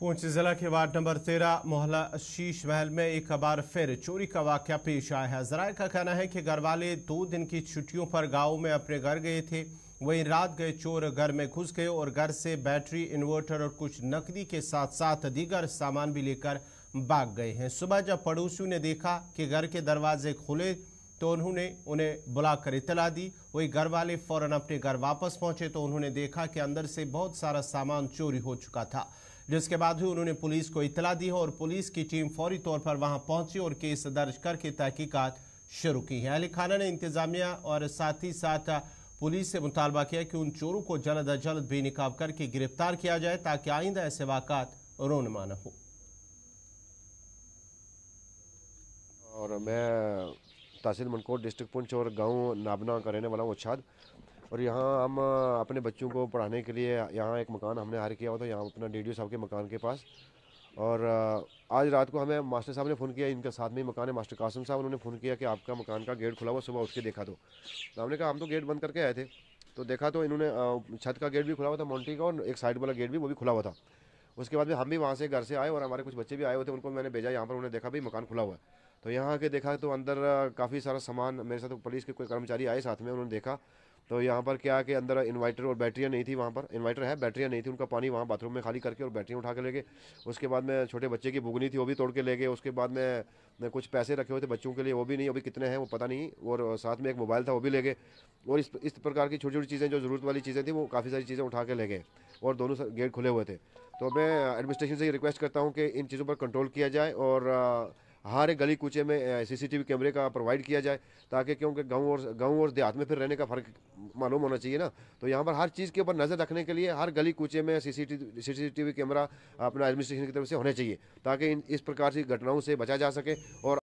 पूंछ जिला के वार्ड नंबर तेरह मोहल्ला शीश महल में एक बार फिर चोरी का वाक्य पेश आया है जराय का कहना है कि घर वाले दो दिन की छुट्टियों पर गांव में अपने घर गए थे वहीं रात गए चोर घर में घुस गए और घर से बैटरी इन्वर्टर और कुछ नकदी के साथ साथ दीगर सामान भी लेकर भाग गए हैं सुबह जब पड़ोसियों ने देखा कि घर के दरवाजे खुले तो उन्होंने उन्हें बुलाकर इतला दी वही घर वाले फौरन अपने घर वापस पहुंचे तो उन्होंने देखा कि अंदर से बहुत सारा सामान चोरी हो चुका था जिसके बाद ही उन्होंने पुलिस को इतला दी और पुलिस की टीम फौरी तौर पर वहां पहुंची और केस दर्ज करके तहकीकत शुरू की है अली खाना ने इंतजामिया और साथ ही साथ पुलिस से मुतालबा किया कि उन चोरों को जल्द अज जल्द बेनकाब करके गिरफ्तार किया जाए ताकि आइंदा ऐसे वाकत रोनमा न हो और मैं तहसील मनकोट डिस्ट्रिक्ट पुंछ और गांव नाबना का रहने वाला हूँ उच्छाद और यहाँ हम अपने बच्चों को पढ़ाने के लिए यहाँ एक मकान हमने हायर किया हुआ था यहाँ अपना डी साहब के मकान के पास और आज रात को हमें मास्टर साहब ने फ़ोन किया इनका साथ में मकान है मास्टर कासम साहब उन्होंने फ़ोन किया कि आपका मकान का गेट खुला हुआ सुबह उठ के देखा तो हमने कहा हम तो गेट बंद करके आए थे तो देखा तो इन्होंने छत का गेट भी खुला हुआ था मॉन्टी का और एक साइड वाला गेट भी वो भी खुला हुआ था उसके बाद में हम भी वहाँ से घर से आए और हमारे कुछ बच्चे भी आए हुए थे उनको मैंने भेजा यहाँ पर उन्होंने देखा भाई मकान खुला हुआ है तो यहाँ आके देखा तो अंदर काफ़ी सारा सामान मेरे साथ पुलिस के कोई कर्मचारी आए साथ में उन्होंने देखा तो यहाँ पर क्या है कि अंदर इन्वर्टर और बैटरियाँ नहीं थी वहाँ पर इन्वर्टर है बैटरियाँ नहीं थी उनका पानी वहाँ बाथरूम में खाली करके और बैटरियाँ उठा के ले गए उसके बाद में छोटे बच्चे की बुगनी थी वो भी तोड़ के ले गए उसके बाद में कुछ पैसे रखे हुए थे बच्चों के लिए वो भी नहीं अभी कितने हैं वो पता नहीं और साथ में एक मोबाइल था वो भी ले गए और इस इस प्रकार की छोटी छोटी चीज़ें जो ज़रूरत वाली चीज़ें थी वो काफ़ी सारी चीज़ें उठा के ले गए और दोनों गेट खुले हुए थे तो मैं एडमिनिस्ट्रेशन से ये रिक्वेस्ट करता हूँ कि इन चीज़ों पर कंट्रोल किया जाए और हर गली कूचे में सीसीटीवी कैमरे का प्रोवाइड किया जाए ताकि क्योंकि गांव और गांव और देहात में फिर रहने का फ़र्क मालूम होना चाहिए ना तो यहाँ पर हर चीज़ के ऊपर नज़र रखने के लिए हर गली कूचे में सीसीटीवी सीसीटीवी कैमरा अपना एडमिनिस्ट्रेशन की तरफ से होने चाहिए ताकि इस प्रकार की घटनाओं से बचा जा सके और